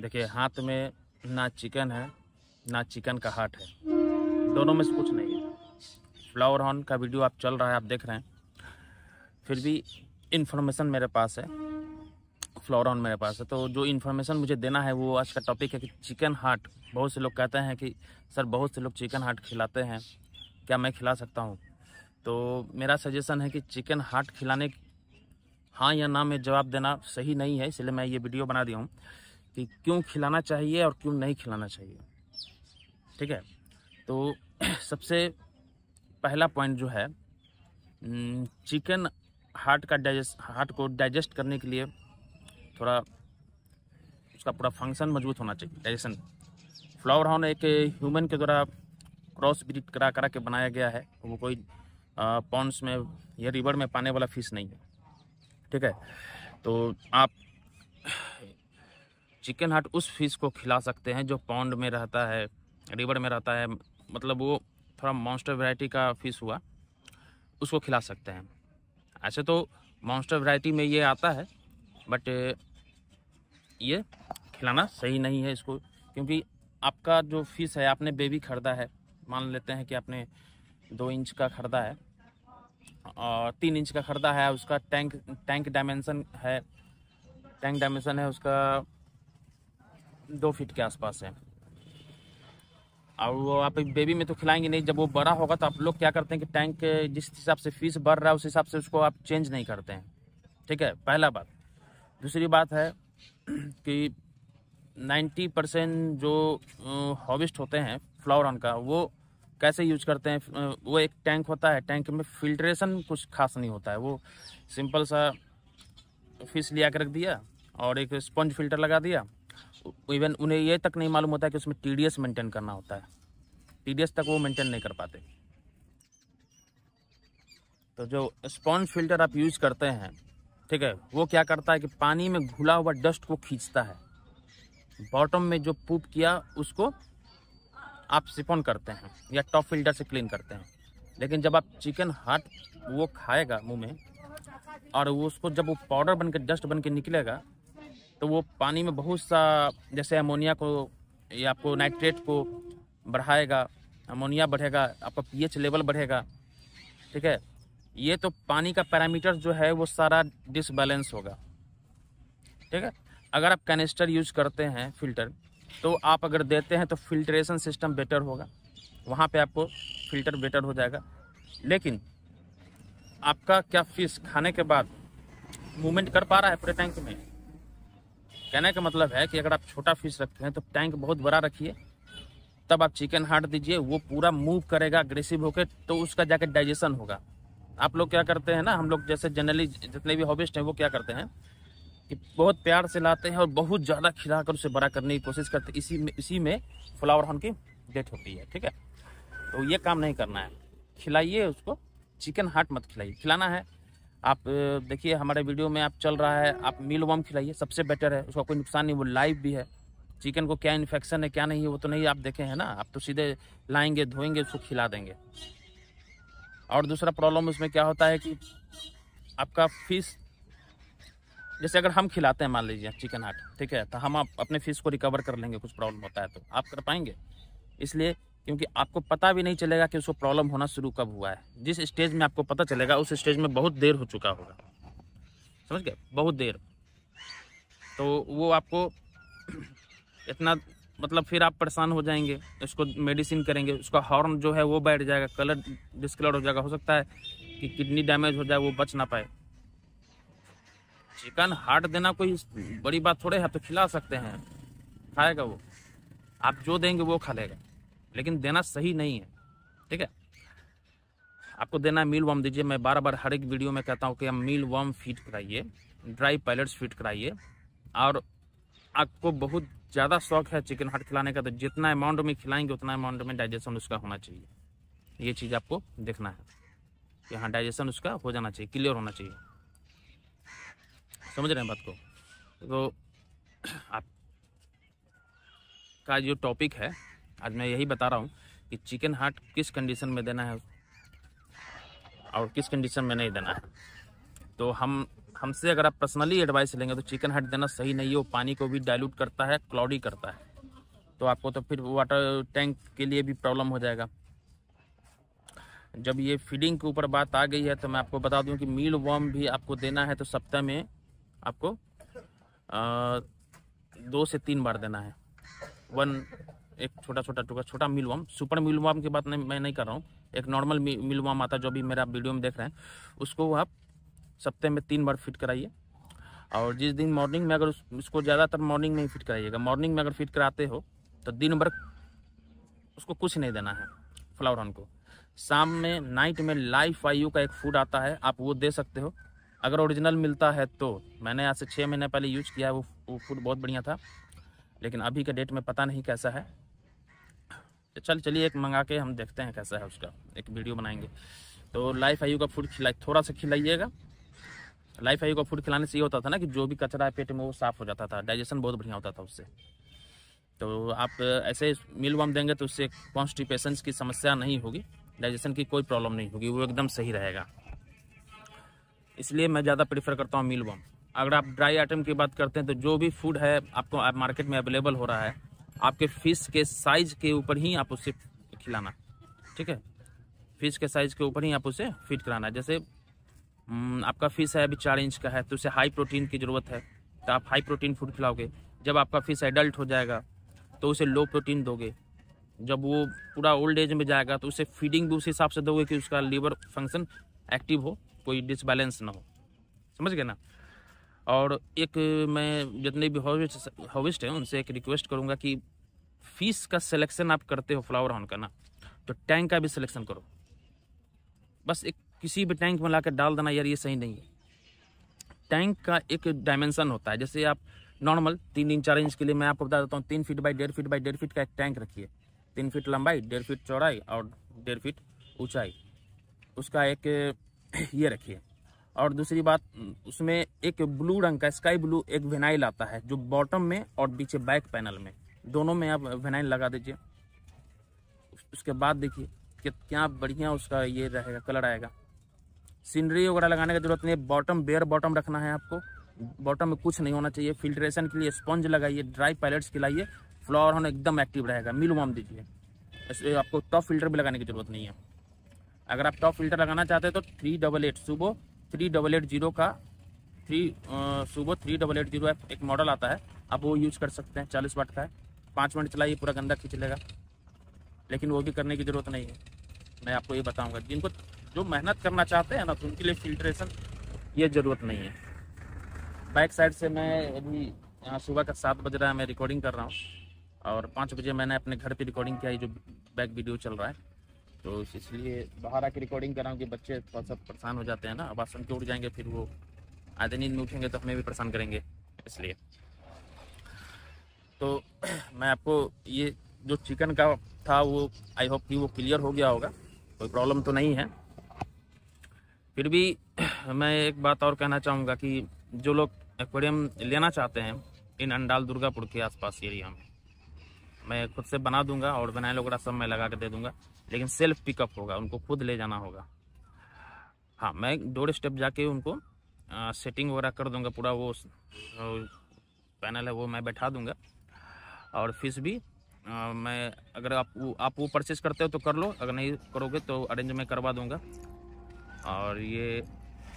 देखिए हाथ में ना चिकन है ना चिकन का हाट है दोनों में से कुछ नहीं है फ्लावर हॉर्न का वीडियो आप चल रहा है आप देख रहे हैं फिर भी इन्फॉर्मेशन मेरे पास है फ्लावर हॉर्न मेरे पास है तो जो इन्फॉर्मेशन मुझे देना है वो आज का टॉपिक है कि चिकन हाट बहुत से लोग कहते हैं कि सर बहुत से लोग चिकन हाट खिलाते हैं क्या मैं खिला सकता हूँ तो मेरा सजेशन है कि चिकन हाट खिलाने हाँ या ना में जवाब देना सही नहीं है इसलिए मैं ये वीडियो बना दिया हूँ कि क्यों खिलाना चाहिए और क्यों नहीं खिलाना चाहिए ठीक है तो सबसे पहला पॉइंट जो है चिकन हार्ट का डाइजेस्ट हार्ट को डाइजेस्ट करने के लिए थोड़ा उसका पूरा फंक्शन मजबूत होना चाहिए डाइजेशन फ्लावर हाउन एक ह्यूमन के द्वारा क्रॉस ब्रिड करा करा के बनाया गया है वो कोई पॉन्स में या रिवर में पाने वाला फिश नहीं है ठीक है तो आप चिकन हार्ट उस फिश को खिला सकते हैं जो पौंड में रहता है रिवर में रहता है मतलब वो थोड़ा मॉन्स्टर वैरायटी का फिश हुआ उसको खिला सकते हैं ऐसे तो मॉन्स्टर वैरायटी में ये आता है बट ये खिलाना सही नहीं है इसको क्योंकि आपका जो फिश है आपने बेबी खरीदा है मान लेते हैं कि आपने दो इंच का खरीदा है और तीन इंच का खरीदा है उसका टैंक टैंक डायमेंसन है टैंक डायमेंसन है उसका दो फीट के आसपास है और वो आप बेबी में तो खिलाएंगे नहीं जब वो बड़ा होगा तो आप लोग क्या करते हैं कि टैंक जिस हिसाब से फीस बढ़ रहा है उस हिसाब से उसको आप चेंज नहीं करते हैं ठीक है पहला बात दूसरी बात है कि 90 परसेंट जो हॉबिस्ट होते हैं फ्लावर ऑन का वो कैसे यूज करते हैं वो एक टैंक होता है टैंक में फिल्ट्रेशन कुछ खास नहीं होता है वो सिंपल सा फिश लिया कर रख दिया और एक स्पंज फिल्टर लगा दिया इवन उन्हें ये तक नहीं मालूम होता है कि उसमें टी डी एस मेंटेन करना होता है टी डी एस तक वो मेंटेन नहीं कर पाते तो जो स्पॉन्ज फिल्टर आप यूज करते हैं ठीक है वो क्या करता है कि पानी में घुला हुआ डस्ट को खींचता है बॉटम में जो पूप किया उसको आप सिपोन करते हैं या टॉप फिल्टर से क्लीन करते हैं लेकिन जब आप चिकन हार्ट वो खाएगा मुंह में और वो उसको जब वो पाउडर बनकर डस्ट बन के निकलेगा तो वो पानी में बहुत सा जैसे अमोनिया को या आपको नाइट्रेट को बढ़ाएगा अमोनिया बढ़ेगा आपका पीएच लेवल बढ़ेगा ठीक है ये तो पानी का पैरामीटर जो है वो सारा डिसबैलेंस होगा ठीक है अगर आप कैनिस्टर यूज करते हैं फिल्टर तो आप अगर देते हैं तो फिल्ट्रेशन सिस्टम बेटर होगा वहाँ पे आपको फिल्टर बेटर हो जाएगा लेकिन आपका क्या फिश खाने के बाद मूवमेंट कर पा रहा है पूरे टैंक में कहने का मतलब है कि अगर आप छोटा फिश रखते हैं तो टैंक बहुत बड़ा रखिए तब आप चिकन हार्ट दीजिए वो पूरा मूव करेगा अग्रेसिव होकर तो उसका जाके डाइजेशन होगा आप लोग क्या करते हैं ना हम लोग जैसे जनरली जितने भी हॉबिस्ट हैं वो क्या करते हैं कि बहुत प्यार से लाते हैं और बहुत ज़्यादा खिलाकर उसे बड़ा करने की कोशिश करते इसी में इसी में फ्लावर हॉन की डेथ होती है ठीक है तो ये काम नहीं करना है खिलाइए उसको चिकन हार्ट मत खिलाइए खिलाना है आप देखिए हमारे वीडियो में आप चल रहा है आप मील वम खिलाइए सबसे बेटर है उसका कोई नुकसान नहीं वो लाइव भी है चिकन को क्या इन्फेक्शन है क्या नहीं है वो तो नहीं आप देखे हैं ना आप तो सीधे लाएंगे धोएंगे उसको खिला देंगे और दूसरा प्रॉब्लम उसमें क्या होता है कि आपका फिश जैसे अगर हम खिलाते हैं मान लीजिए चिकन हार्ट ठीक है तो हम आप अपने फिश को रिकवर कर लेंगे कुछ प्रॉब्लम होता है तो आप कर पाएंगे इसलिए क्योंकि आपको पता भी नहीं चलेगा कि उसको प्रॉब्लम होना शुरू कब हुआ है जिस स्टेज में आपको पता चलेगा उस स्टेज में बहुत देर हो चुका होगा समझ गए बहुत देर तो वो आपको इतना मतलब फिर आप परेशान हो जाएंगे इसको मेडिसिन करेंगे उसका हॉर्न जो है वो बैठ जाएगा कलर डिसकलर हो जाएगा हो सकता है कि किडनी डैमेज हो जाए वो बच ना पाए चिकन हार्ट देना कोई बड़ी बात थोड़े है आप तो खिला सकते हैं खाएगा वो आप जो देंगे वो खा लेगा लेकिन देना सही नहीं है ठीक है आपको देना मील वम दीजिए मैं बार बार हर एक वीडियो में कहता हूँ कि आप मील वम फिट कराइए ड्राई पैलेट्स फिट कराइए और आपको बहुत ज़्यादा शौक है चिकन हाट खिलाने का तो जितना अमाउंट में खिलाएंगे उतना अमाउंट में डाइजेशन उसका होना चाहिए ये चीज़ आपको देखना है कि हाँ डाइजेशन उसका हो जाना चाहिए क्लियर होना चाहिए समझ रहे हैं बात को तो आप का जो टॉपिक है आज मैं यही बता रहा हूँ कि चिकन हार्ट किस कंडीशन में देना है और किस कंडीशन में नहीं देना है तो हम हमसे अगर आप पर्सनली एडवाइस लेंगे तो चिकन हार्ट देना सही नहीं है वो पानी को भी डायल्यूट करता है क्लाउडी करता है तो आपको तो फिर वाटर टैंक के लिए भी प्रॉब्लम हो जाएगा जब ये फीडिंग के ऊपर बात आ गई है तो मैं आपको बता दूं कि मील वॉम भी आपको देना है तो सप्ताह में आपको आ, दो से तीन बार देना है वन एक छोटा छोटा टुकड़ा छोटा मिलवाम सुपर मिलवाम की बात नहीं मैं नहीं कर रहा हूँ एक नॉर्मल मिलवाम आता जो भी मेरा वीडियो में देख रहे हैं उसको आप सप्ताह में तीन बार फिट कराइए और जिस दिन मॉर्निंग में अगर उस, उसको ज़्यादातर मॉर्निंग में ही फिट कराइएगा मॉर्निंग में अगर फिट कराते हो तो दिन भर उसको कुछ नहीं देना है फ्लावर हॉर्न को शाम में नाइट में लाइफ आयु का एक फूड आता है आप वो दे सकते हो अगर ओरिजिनल मिलता है तो मैंने आज से छः महीने पहले यूज किया है वो, वो फूड बहुत बढ़िया था लेकिन अभी के डेट में पता नहीं कैसा है तो चल चलिए एक मंगा के हम देखते हैं कैसा है उसका एक वीडियो बनाएंगे तो लाइफ आयु का फूड खिला थोड़ा सा खिलाइएगा लाइफ आयु का फूड खिलाने से ये होता था ना कि जो भी कचरा है पेट में वो साफ़ हो जाता था डाइजेशन बहुत बढ़िया होता था उससे तो आप ऐसे मिल वाम देंगे तो उससे कॉन्स्टिपेशन की समस्या नहीं होगी डाइजेशन की कोई प्रॉब्लम नहीं होगी वो एकदम सही रहेगा इसलिए मैं ज़्यादा प्रेफर करता हूँ मिल वाम अगर आप ड्राई आइटम की बात करते हैं तो जो भी फूड है आपको मार्केट में अवेलेबल हो रहा है आपके फिश के साइज के ऊपर ही आप उसे खिलाना ठीक है फिश के साइज के ऊपर ही आप उसे फिट कराना जैसे हम्म, आपका फिश है अभी चार इंच का है तो उसे हाई प्रोटीन की ज़रूरत है तो आप हाई प्रोटीन फूड खिलाओगे जब आपका फिश एडल्ट हो जाएगा तो उसे लो प्रोटीन दोगे जब वो पूरा ओल्ड एज में जाएगा तो उसे फीडिंग भी उस हिसाब से दोगे कि उसका लीवर फंक्शन एक्टिव हो कोई डिसबैलेंस ना हो समझ गए ना और एक मैं जितने भी हॉविस्ट हॉविस्ट हैं उनसे एक रिक्वेस्ट करूँगा कि फीस का सिलेक्शन आप करते हो फ्लावर हॉन का ना तो टैंक का भी सिलेक्शन करो बस एक किसी भी टैंक में ला डाल देना यार ये सही नहीं है टैंक का एक डायमेंसन होता है जैसे आप नॉर्मल तीन इंच चार इंच के लिए मैं आपको बता देता हूँ तीन फीट बाई डेढ़ फीट बाई डेढ़ फीट का एक टैंक रखिए तीन फीट लंबाई डेढ़ फीट चौड़ाई और डेढ़ फीट ऊंचाई उसका एक ये रखिए और दूसरी बात उसमें एक ब्लू रंग का स्काई ब्लू एक वेनाइल आता है जो बॉटम में और पीछे बैक पैनल में दोनों में आप वेनाइल लगा दीजिए उसके बाद देखिए कि क्या बढ़िया उसका ये रहेगा कलर आएगा सीनरी वगैरह लगाने की जरूरत नहीं है बॉटम बेयर बॉटम रखना है आपको बॉटम में कुछ नहीं होना चाहिए फिल्ट्रेशन के लिए स्पॉन्ज लगाइए ड्राई पैलेट्स खिलाइए फ्लावर होना एकदम एक्टिव रहेगा मिल वाम दीजिए आपको टॉप फिल्टर भी लगाने की जरूरत नहीं है अगर आप टॉप फिल्टर लगाना चाहते हैं तो थ्री डबल एट सुबह थ्री डबल एट जीरो का थ्री सुबह थ्री डबल एट जीरो एक मॉडल आता है आप वो यूज़ कर सकते हैं चालीस वाट का है पाँच मिनट चलाइए पूरा गंदा खींच लेगा लेकिन वो भी करने की ज़रूरत नहीं है मैं आपको ये बताऊँगा जिनको जो मेहनत करना चाहते हैं ना तो उनके लिए फिल्ट्रेशन ये ज़रूरत नहीं है बैक साइड से मैं अभी यहाँ सुबह का सात बज रहा है मैं रिकॉर्डिंग कर रहा हूँ और पाँच बजे मैंने अपने घर पर रिकॉर्डिंग किया ये जो बैक वीडियो चल रहा है तो इसलिए बाहर आके रिकॉर्डिंग कराऊँ कि बच्चे थोड़ा सा परेशान हो जाते हैं ना अब आसन के उठ जाएंगे फिर वो आधे नींद में उठेंगे तो हमें भी परेशान करेंगे इसलिए तो मैं आपको ये जो चिकन का था वो आई होप कि वो क्लियर हो गया होगा कोई प्रॉब्लम तो नहीं है फिर भी मैं एक बात और कहना चाहूँगा कि जो लोग एक्वेरियम लेना चाहते हैं इन अंडाल दुर्गापुर के आसपास एरिया में मैं खुद से बना दूंगा और बनाए लोगड़ा सब मैं लगा के दे दूंगा लेकिन सेल्फ पिकअप होगा उनको खुद ले जाना होगा हाँ मैं डोर स्टेप जाके उनको आ, सेटिंग वगैरह कर दूंगा पूरा वो, पैनल है वो मैं बैठा दूंगा और फीस भी आ, मैं अगर आप वो आप वो परचेज करते हो तो कर लो अगर नहीं करोगे तो अरेंज मैं करवा दूंगा और ये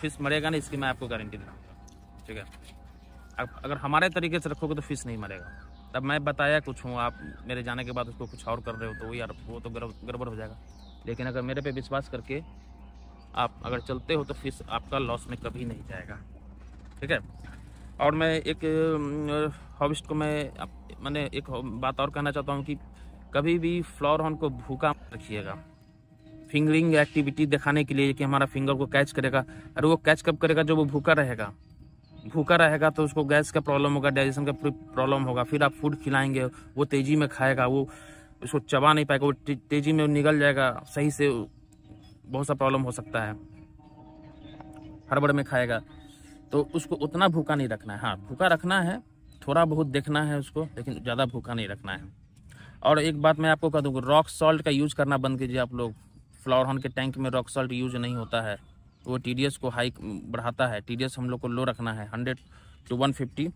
फीस मरेगा नहीं इसकी मैं आपको गारंटी दिलाऊंगा ठीक है अगर हमारे तरीके से रखोगे तो फीस नहीं मरेगा तब मैं बताया कुछ हूँ आप मेरे जाने के बाद उसको कुछ और कर रहे हो तो वो यार वो तो गड़बड़ हो जाएगा लेकिन अगर मेरे पे विश्वास करके आप अगर चलते हो तो फिर आपका लॉस में कभी नहीं जाएगा ठीक है और मैं एक हॉबिस्ट को मैं मैंने एक बात और कहना चाहता हूँ कि कभी भी फ्लोर हॉर्न को भूखा रखिएगा फिंगरिंग एक्टिविटी दिखाने के लिए कि हमारा फिंगर को कैच करेगा और वो कैच कब करेगा जो वो भूखा रहेगा भूखा रहेगा तो उसको गैस का प्रॉब्लम होगा डाइजेशन का प्रॉब्लम होगा फिर आप फूड खिलाएंगे वो तेज़ी में खाएगा वो उसको चबा नहीं पाएगा वो तेज़ी में निकल जाएगा सही से बहुत सा प्रॉब्लम हो सकता है हड़बड़ में खाएगा तो उसको उतना भूखा नहीं रखना है हाँ भूखा रखना है थोड़ा बहुत देखना है उसको लेकिन ज़्यादा भूखा नहीं रखना है और एक बात मैं आपको कह दूँगा रॉक सॉल्ट का यूज़ करना बंद कीजिए आप लोग फ्लावर हॉर्न के टैंक में रॉक सॉल्ट यूज नहीं होता है वो टी को हाई बढ़ाता है टी हम लोग को लो रखना है hundred to one fifty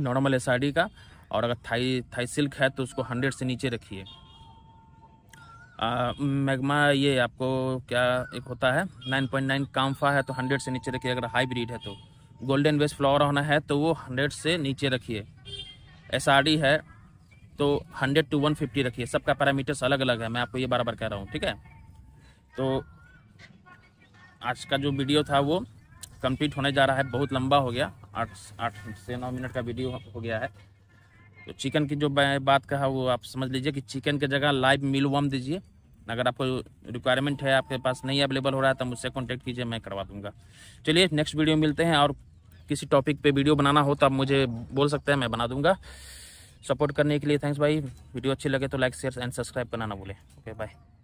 normal एस का और अगर थाई थाई सिल्क है तो उसको हंड्रेड से नीचे रखिए मैग्मा ये आपको क्या एक होता है नाइन पॉइंट नाइन काम्फा है तो हंड्रेड से नीचे रखिए अगर हाईब्रिड है तो गोल्डन वेस्ट फ्लावर होना है तो वो हंड्रेड से नीचे रखिए एस है तो हंड्रेड टू वन फिफ्टी रखिए सबका पैरामीटर्स अलग अलग है मैं आपको ये बार बार कह रहा हूँ ठीक है तो आज का जो वीडियो था वो कंप्लीट होने जा रहा है बहुत लंबा हो गया आठ आठ से नौ मिनट का वीडियो हो गया है तो चिकन की जो बात कहा वो आप समझ लीजिए कि चिकन की जगह लाइव मिल वम दीजिए अगर आपको रिक्वायरमेंट है आपके पास नहीं अवेलेबल हो रहा है तो मुझसे कॉन्टैक्ट कीजिए मैं करवा दूँगा चलिए नेक्स्ट वीडियो मिलते हैं और किसी टॉपिक पे वीडियो बनाना हो तो आप मुझे बोल सकते हैं मैं बना दूंगा सपोर्ट करने के लिए थैंक्स भाई वीडियो अच्छी लगे तो लाइक शेयर एंड सब्सक्राइब करना ना बोले ओके बाय